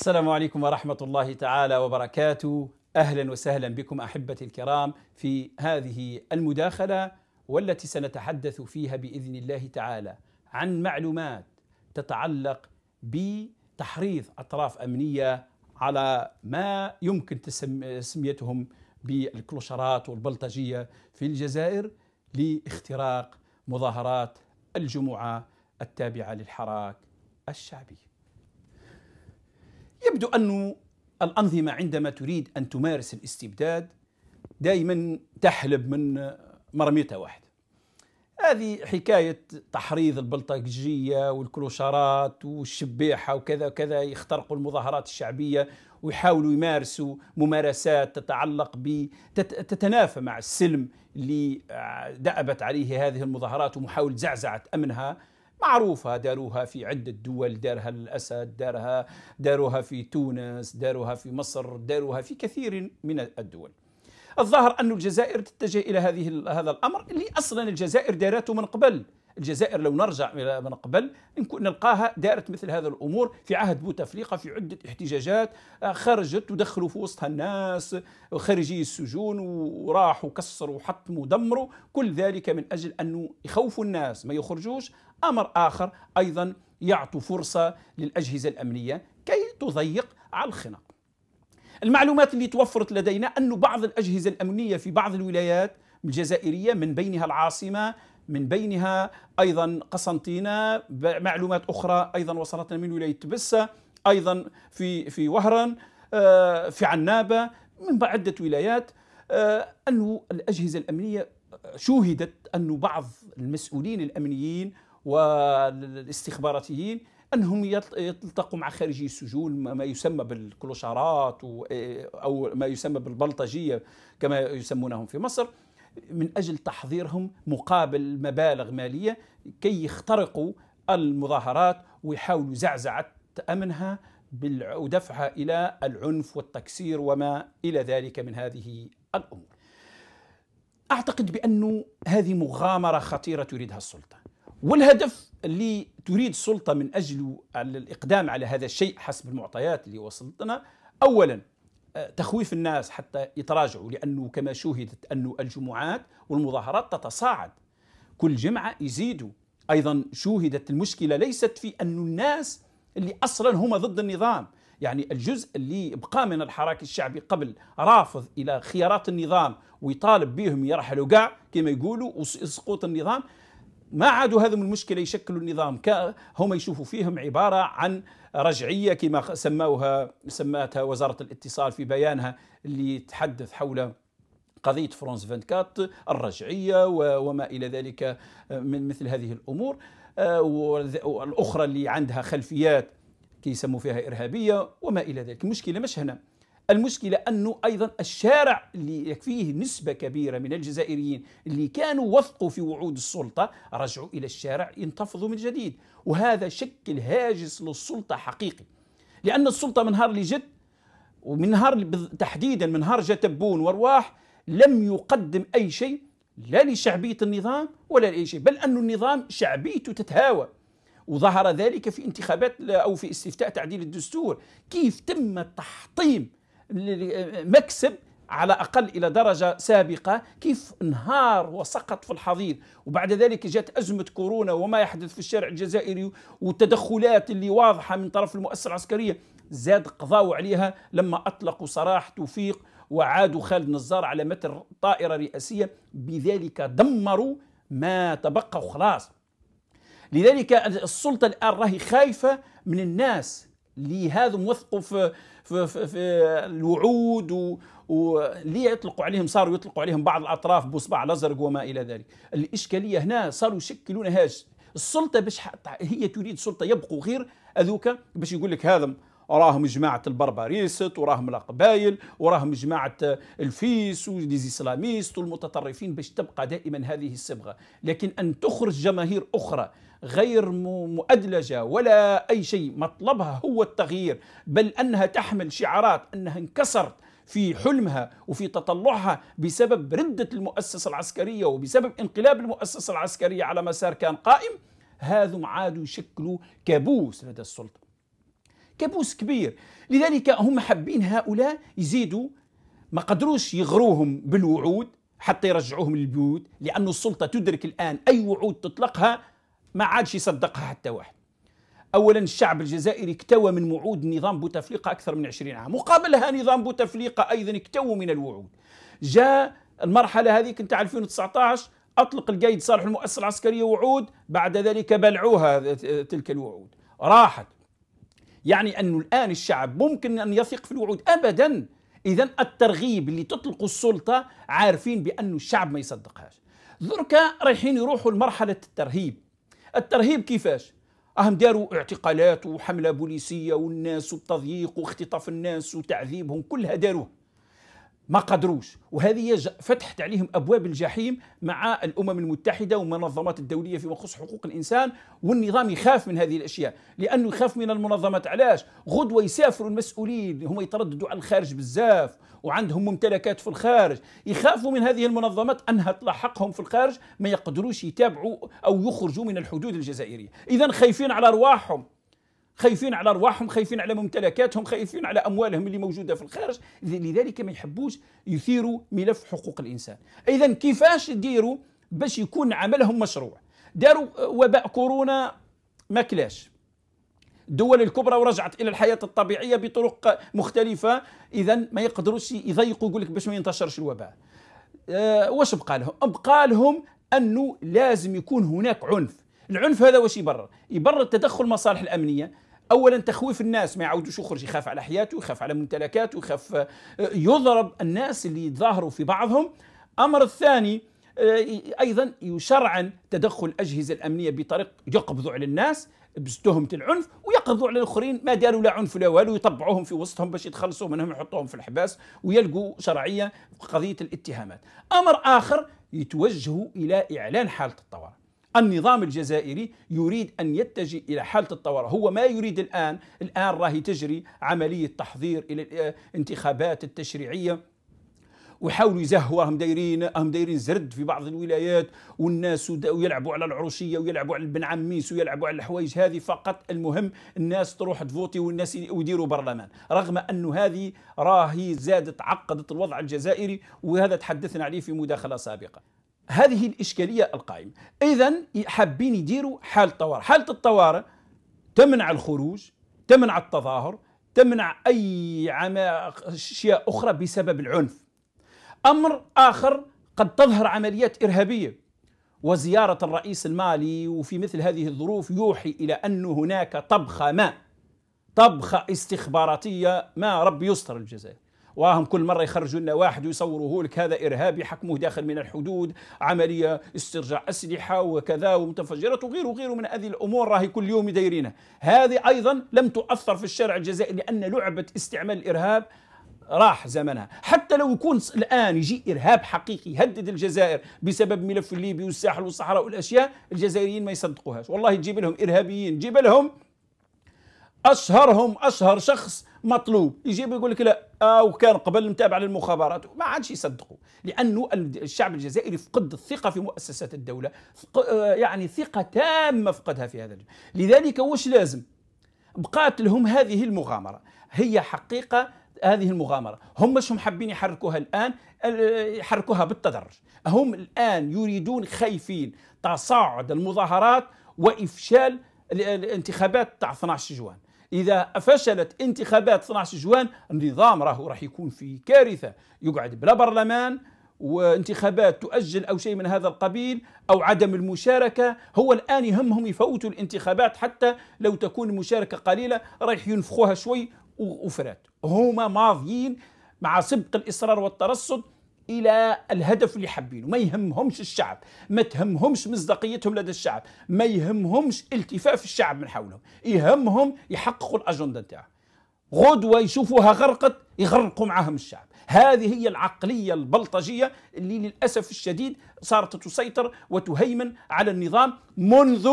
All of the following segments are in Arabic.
السلام عليكم ورحمة الله تعالى وبركاته أهلا وسهلا بكم أحبتي الكرام في هذه المداخلة والتي سنتحدث فيها بإذن الله تعالى عن معلومات تتعلق بتحريض أطراف أمنية على ما يمكن تسميتهم بالكلوشرات والبلطجية في الجزائر لاختراق مظاهرات الجمعة التابعة للحراك الشعبي يبدو أن الأنظمة عندما تريد أن تمارس الاستبداد دائما تحلب من مرميتها واحدة هذه حكاية تحريض البلطجية والكلوشارات والشبيحة وكذا وكذا يخترقوا المظاهرات الشعبية ويحاولوا يمارسوا ممارسات تتعلق ب تتنافى مع السلم اللي آه، دأبت عليه هذه المظاهرات ومحاولة زعزعة أمنها معروفة داروها في عدة دول دارها الأسد دارها داروها في تونس داروها في مصر داروها في كثير من الدول الظاهر أن الجزائر تتجه إلى هذه هذا الأمر اللي أصلا الجزائر دارته من قبل الجزائر لو نرجع إلى من قبل نلقاها دارت مثل هذا الأمور في عهد بوتفليقة في عدة احتجاجات آه، خرجت ودخلوا في وسطها الناس خارجي السجون وراحوا كسروا وحطموا ودمروا كل ذلك من أجل أنه يخوفوا الناس ما يخرجوش أمر آخر أيضا يعطوا فرصة للأجهزة الأمنية كي تضيق على الخناق المعلومات اللي توفرت لدينا أن بعض الأجهزة الأمنية في بعض الولايات الجزائرية من بينها العاصمة من بينها أيضا قسنطينة معلومات أخرى أيضا وصلتنا من ولاية تبسة أيضا في, في وهران آه، في عنابة من عدة ولايات آه، أن الأجهزة الأمنية شوهدت أن بعض المسؤولين الأمنيين والاستخباراتيين انهم يلتقوا مع خارجي السجون ما يسمى بالكلوشارات او ما يسمى بالبلطجيه كما يسمونهم في مصر من اجل تحضيرهم مقابل مبالغ ماليه كي يخترقوا المظاهرات ويحاولوا زعزعه امنها ودفعها الى العنف والتكسير وما الى ذلك من هذه الامور. اعتقد بانه هذه مغامره خطيره تريدها السلطه. والهدف اللي تريد السلطة من أجله الإقدام على هذا الشيء حسب المعطيات اللي وصلتنا أولا آه، تخويف الناس حتى يتراجعوا لأنه كما شوهدت أن الجمعات والمظاهرات تتصاعد كل جمعة يزيدوا أيضا شوهدت المشكلة ليست في أن الناس اللي أصلا هم ضد النظام يعني الجزء اللي بقى من الحراك الشعبي قبل رافض الى خيارات النظام ويطالب بهم يرحلوا كاع كما يقولوا وسقوط النظام ما عادوا هذم المشكلة يشكلوا النظام هم يشوفوا فيهم عبارة عن رجعية كما سموها سماتها وزارة الاتصال في بيانها اللي تحدث حول قضية فرانس 24 الرجعية وما إلى ذلك آه، من مثل هذه الأمور آه، والأخرى اللي عندها خلفيات كيسموا فيها إرهابية وما إلى ذلك المشكلة مش هنا المشكلة أنه أيضا الشارع اللي يكفيه نسبة كبيرة من الجزائريين اللي كانوا وثقوا في وعود السلطة رجعوا إلى الشارع ينتفضوا من جديد وهذا شكل هاجس للسلطة حقيقي لأن السلطة من نهار اللي جت ومن نهار تحديدا من نهار جتبون وارواح لم يقدم أي شيء لا لشعبية النظام ولا لأي شيء بل أن النظام شعبيته تتهاوى وظهر ذلك في انتخابات أو في استفتاء تعديل الدستور كيف تم تحطيم مكسب على اقل الى درجه سابقه كيف انهار وسقط في الحضيض وبعد ذلك جاءت ازمه كورونا وما يحدث في الشارع الجزائري والتدخلات اللي واضحه من طرف المؤسسه العسكريه زاد قضاو عليها لما اطلقوا سراح توفيق وعادوا خالد نزار على متر طائره رئاسيه بذلك دمروا ما تبقى وخلاص لذلك السلطه الان راهي خايفه من الناس اللي هذو موثقوا في في, في, في الوعود واللي يطلقوا عليهم صاروا يطلقوا عليهم بعض الاطراف بصبع الازرق وما الى ذلك الاشكاليه هنا صاروا يشكلون هاج السلطه باش هي تريد سلطه يبقوا غير اذوك باش يقول لك هذا راهم جماعة البربريست وراهم القبائل وراهم جماعة الفيس والديزيسلاميست والمتطرفين باش تبقى دائما هذه الصبغة لكن أن تخرج جماهير أخرى غير مؤدلجة ولا أي شيء مطلبها هو التغيير بل أنها تحمل شعارات أنها انكسرت في حلمها وفي تطلعها بسبب ردة المؤسسة العسكرية وبسبب انقلاب المؤسسة العسكرية على مسار كان قائم هذا عادوا يشكلوا كابوس لدى السلطة كابوس كبير لذلك هم حابين هؤلاء يزيدوا ما قدروش يغروهم بالوعود حتى يرجعوهم للبيوت لأن السلطة تدرك الآن أي وعود تطلقها ما عادش يصدقها حتى واحد اولا الشعب الجزائري اكتوى من وعود نظام بوتفليقه اكثر من 20 عام وقبلها نظام بوتفليقه ايضا اكتووا من الوعود جاء المرحله هذيك نتاع 2019 اطلق القايد صالح المؤسسه العسكريه وعود بعد ذلك بلعوها تلك الوعود راحت يعني انه الان الشعب ممكن ان يثق في الوعود ابدا اذا الترغيب اللي تطلقه السلطه عارفين بانه الشعب ما يصدقهاش دركا رايحين يروحوا لمرحله الترهيب الترهيب كيفاش راهم داروا اعتقالات وحمله بوليسيه والناس والتضييق واختطاف الناس وتعذيبهم كلها داروه ما قدروش وهذه فتحت عليهم ابواب الجحيم مع الامم المتحده ومنظمات الدوليه فيما يخص حقوق الانسان والنظام يخاف من هذه الاشياء لانه يخاف من المنظمات علاش غدوه يسافروا المسؤولين هم يترددوا على الخارج بزاف وعندهم ممتلكات في الخارج يخافوا من هذه المنظمات أنها تلاحقهم في الخارج ما يقدروش يتابعوا أو يخرجوا من الحدود الجزائرية إذا خايفين على أرواحهم خايفين على ارواحهم خايفين على ممتلكاتهم خايفين على اموالهم اللي موجوده في الخارج لذلك ما يحبوش يثيروا ملف حقوق الانسان اذا كيفاش يديروا باش يكون عملهم مشروع داروا وباء كورونا ما كلاش الدول الكبرى ورجعت الى الحياه الطبيعيه بطرق مختلفه اذا ما يقدروش يضيقوا يقول لك باش ما ينتشرش الوباء أه واش بقى لهم بقى لهم انه لازم يكون هناك عنف العنف هذا واش يبرر يبرر تدخل المصالح الامنيه اولا تخويف الناس ما يعاودوش يخرج يخاف على حياته يخاف على ممتلكاته يخاف آه، يضرب الناس اللي يتظاهروا في بعضهم امر الثاني آه، ايضا يشرعن تدخل الاجهزه الامنيه بطريق يقبض على الناس بتهمه العنف ويقضوا على الاخرين ما داروا لا عنف لا والو يطبعوهم في وسطهم باش يتخلصوا منهم يحطوهم في الحباس ويلقوا شرعيه في قضيه الاتهامات. امر اخر يتوجه الى اعلان حاله الطوارئ. النظام الجزائري يريد أن يتجه إلى حالة الطوارئ هو ما يريد الآن الآن راهي تجري عملية تحضير إلى الانتخابات آه، التشريعية ويحاولوا يزهوا راهم دايرين راهم دايرين زرد في بعض الولايات والناس ويلعبوا على العروشيه ويلعبوا على البن عميس ويلعبوا على الحوايج هذه فقط المهم الناس تروح تفوتي والناس يديروا برلمان رغم انه هذه راهي زادت عقدت الوضع الجزائري وهذا تحدثنا عليه في مداخله سابقه هذه الاشكاليه القائمه اذا حابين يديروا حاله طوارئ حاله الطوارئ تمنع الخروج تمنع التظاهر تمنع اي عما اشياء اخرى بسبب العنف أمر آخر قد تظهر عمليات إرهابية وزيارة الرئيس المالي وفي مثل هذه الظروف يوحي إلى أن هناك طبخة ما طبخة استخباراتية ما رب يستر الجزائر وهم كل مرة يخرجوا لنا واحد ويصوروه لك هذا إرهابي حكمه داخل من الحدود عملية استرجاع أسلحة وكذا ومتفجرات وغيره وغيره من هذه الأمور راهي كل يوم دايرينها هذه أيضا لم تؤثر في الشارع الجزائري لأن لعبة استعمال الإرهاب راح زمنها حتى لو يكون الآن يجي إرهاب حقيقي يهدد الجزائر بسبب ملف الليبي والساحل والصحراء والأشياء الجزائريين ما يصدقوهاش والله تجيب لهم إرهابيين تجيب لهم أشهرهم أشهر شخص مطلوب يجيب يقول لك لا آه وكان قبل متابع للمخابرات ما عادش يصدقوا لانه الشعب الجزائري فقد الثقه في مؤسسات الدوله آه، يعني ثقه تامه فقدها في هذا لذلك واش لازم بقات لهم هذه المغامره هي حقيقه هذه المغامرة هم مش هم حابين يحركوها الآن يحركوها بالتدرج هم الآن يريدون خايفين تصاعد المظاهرات وإفشال الانتخابات تاع 12 جوان إذا فشلت انتخابات 12 جوان النظام راهو راح يكون في كارثة يقعد بلا برلمان وانتخابات تؤجل او شيء من هذا القبيل او عدم المشاركه هو الان يهمهم يفوتوا الانتخابات حتى لو تكون المشاركه قليله رايح ينفخوها شوي وفرات هما ماضيين مع سبق الإصرار والترصد الى الهدف اللي حابينه ما يهمهمش الشعب ما تهمهمش مصداقيتهم لدى الشعب ما يهمهمش التفاف الشعب من حولهم يهمهم يحققوا الاجنده نتاعهم غدوه يشوفوها غرقت يغرقوا معاهم الشعب هذه هي العقليه البلطجيه اللي للاسف الشديد صارت تسيطر وتهيمن على النظام منذ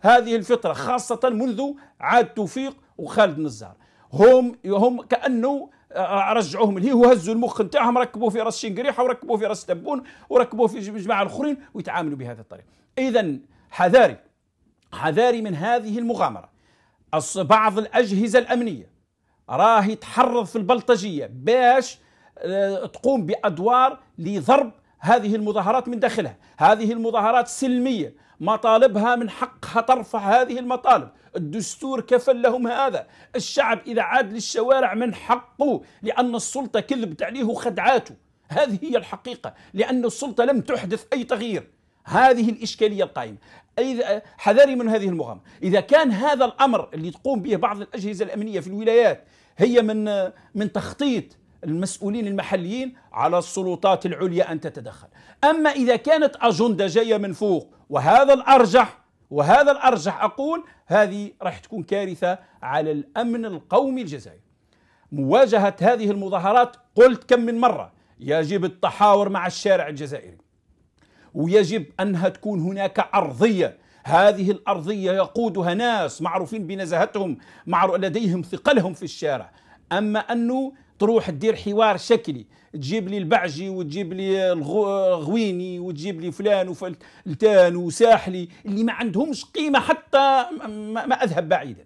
هذه الفتره خاصه منذ عاد توفيق وخالد نزار هم هم كانه آه، رجعوهم لهيه وهزوا المخ نتاعهم ركبوا في راس شنقريحه وركبوا في راس تبون وركبوا في جماعه الاخرين ويتعاملوا بهذه الطريقه اذا حذاري حذاري من هذه المغامره بعض الاجهزه الامنيه راهي تحرض في البلطجيه باش آه، تقوم بادوار لضرب هذه المظاهرات من داخلها هذه المظاهرات سلميه مطالبها من حقها ترفع هذه المطالب الدستور كفل لهم هذا الشعب إذا عاد للشوارع من حقه لأن السلطة كذبت عليه وخدعاته هذه هي الحقيقة لأن السلطة لم تحدث أي تغيير هذه الإشكالية القائمة إذا حذري من هذه المغامرة إذا كان هذا الأمر اللي تقوم به بعض الأجهزة الأمنية في الولايات هي من من تخطيط المسؤولين المحليين على السلطات العليا أن تتدخل أما إذا كانت أجندة جاية من فوق وهذا الأرجح وهذا الأرجح أقول هذه راح تكون كارثة على الأمن القومي الجزائري مواجهة هذه المظاهرات قلت كم من مرة يجب التحاور مع الشارع الجزائري ويجب أنها تكون هناك أرضية هذه الأرضية يقودها ناس معروفين بنزاهتهم معروف لديهم ثقلهم في الشارع أما أنه تروح تدير حوار شكلي تجيب لي البعجي وتجيب لي الغويني وتجيب لي فلان وفلتان وساحلي اللي ما عندهمش قيمه حتى ما اذهب بعيدا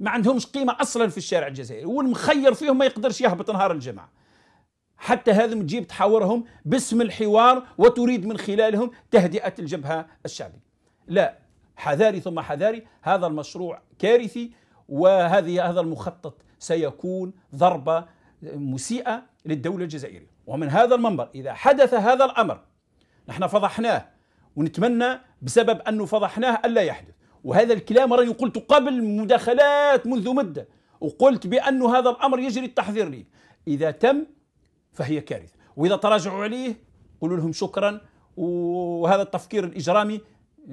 ما عندهمش قيمه اصلا في الشارع الجزائري والمخير فيهم ما يقدرش يهبط نهار الجمعه حتى هذم تجيب تحاورهم باسم الحوار وتريد من خلالهم تهدئه الجبهه الشعبيه لا حذاري ثم حذاري هذا المشروع كارثي وهذه هذا المخطط سيكون ضربه مسيئه للدولة الجزائرية ومن هذا المنبر إذا حدث هذا الأمر نحن فضحناه ونتمنى بسبب أنه فضحناه ألا يحدث وهذا الكلام راني قلت قبل مداخلات منذ مدة وقلت بأن هذا الأمر يجري التحذير لي إذا تم فهي كارثة وإذا تراجعوا عليه قولوا لهم شكرا وهذا التفكير الإجرامي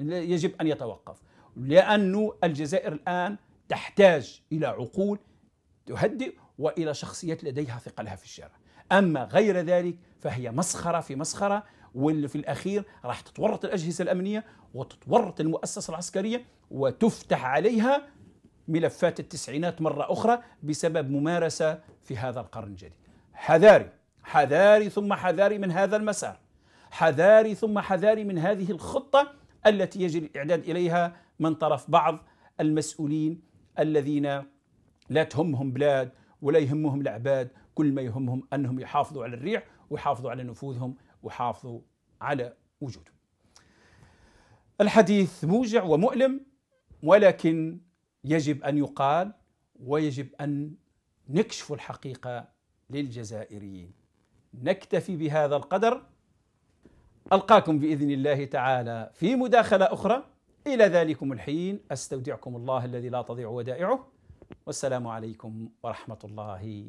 يجب أن يتوقف لأن الجزائر الآن تحتاج إلى عقول تهدئ والى شخصيات لديها ثقلها في الشارع أما غير ذلك فهي مسخرة في مسخرة واللي في الأخير راح تتورط الأجهزة الأمنية وتتورط المؤسسة العسكرية وتفتح عليها ملفات التسعينات مرة أخرى بسبب ممارسة في هذا القرن الجديد حذاري حذاري ثم حذاري من هذا المسار حذاري ثم حذاري من هذه الخطة التي يجري الإعداد إليها من طرف بعض المسؤولين الذين لا تهمهم بلاد ولا يهمهم العباد كل ما يهمهم انهم يحافظوا على الريع ويحافظوا على نفوذهم ويحافظوا على وجودهم. الحديث موجع ومؤلم ولكن يجب ان يقال ويجب ان نكشف الحقيقه للجزائريين. نكتفي بهذا القدر القاكم باذن الله تعالى في مداخله اخرى الى ذلكم الحين استودعكم الله الذي لا تضيع ودائعه والسلام عليكم ورحمه الله